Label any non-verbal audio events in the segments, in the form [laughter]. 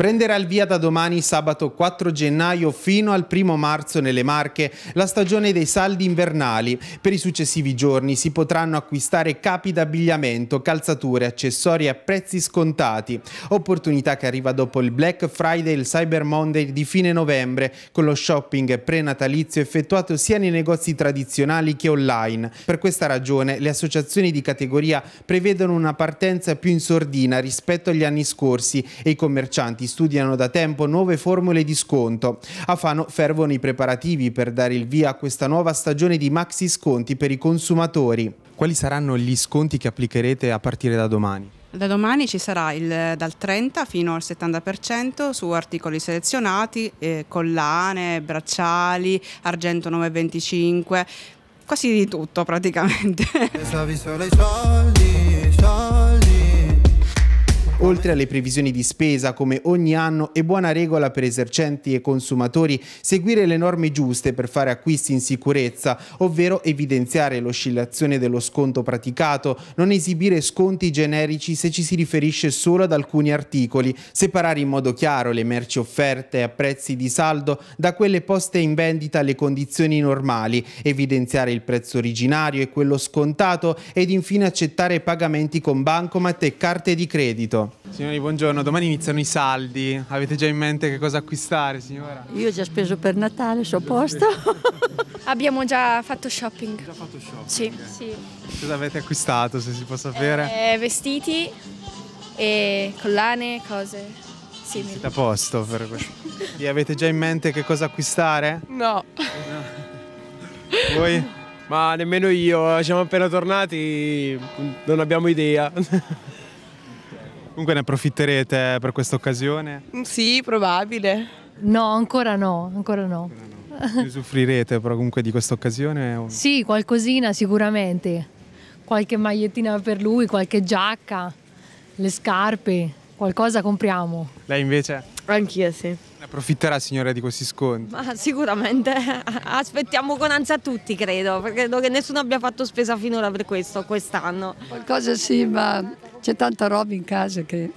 Prenderà il via da domani sabato 4 gennaio fino al 1 marzo nelle Marche la stagione dei saldi invernali. Per i successivi giorni si potranno acquistare capi d'abbigliamento, calzature, accessori a prezzi scontati. Opportunità che arriva dopo il Black Friday e il Cyber Monday di fine novembre con lo shopping prenatalizio effettuato sia nei negozi tradizionali che online. Per questa ragione le associazioni di categoria prevedono una partenza più in sordina rispetto agli anni scorsi e i commercianti studiano da tempo nuove formule di sconto. A Fano fervono i preparativi per dare il via a questa nuova stagione di maxi sconti per i consumatori. Quali saranno gli sconti che applicherete a partire da domani? Da domani ci sarà il, dal 30 fino al 70% su articoli selezionati, eh, collane, bracciali, argento 925, quasi di tutto praticamente. Pensavi solo ai soldi Oltre alle previsioni di spesa come ogni anno è buona regola per esercenti e consumatori seguire le norme giuste per fare acquisti in sicurezza, ovvero evidenziare l'oscillazione dello sconto praticato, non esibire sconti generici se ci si riferisce solo ad alcuni articoli, separare in modo chiaro le merci offerte a prezzi di saldo da quelle poste in vendita alle condizioni normali, evidenziare il prezzo originario e quello scontato ed infine accettare pagamenti con bancomat e carte di credito. Signori, buongiorno. Domani iniziano i saldi. Avete già in mente che cosa acquistare, signora? Io ho già speso per Natale, sono a posto. [laughs] Abbiamo già fatto shopping. Già fatto shopping? Sì. sì. Cosa avete acquistato, se si può sapere? Eh, vestiti e collane, cose simili. Siete a posto per questo. E avete già in mente che cosa acquistare? No. no. Voi? Ma nemmeno io, siamo appena tornati, non abbiamo idea. Comunque ne approfitterete per questa occasione? Mm, sì, probabile. No, ancora no, ancora no. Ne soffrirete però comunque di questa occasione? O... Sì, qualcosina sicuramente. Qualche magliettina per lui, qualche giacca, le scarpe, qualcosa compriamo. Lei invece? Anch'io sì. Ne approfitterà signora di questi sconti? Ma sicuramente, [laughs] aspettiamo con ansia tutti credo, perché credo che nessuno abbia fatto spesa finora per questo quest'anno. Qualcosa sì, ma c'è tanta roba in casa che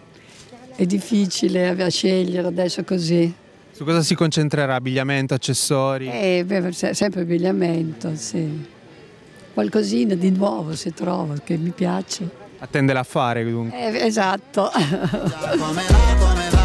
è difficile scegliere adesso così. Su cosa si concentrerà? Abbigliamento, accessori? Eh, beh, sempre abbigliamento, sì. Qualcosina di nuovo si trova che mi piace. Attende l'affare dunque. Eh, esatto. come va, come va.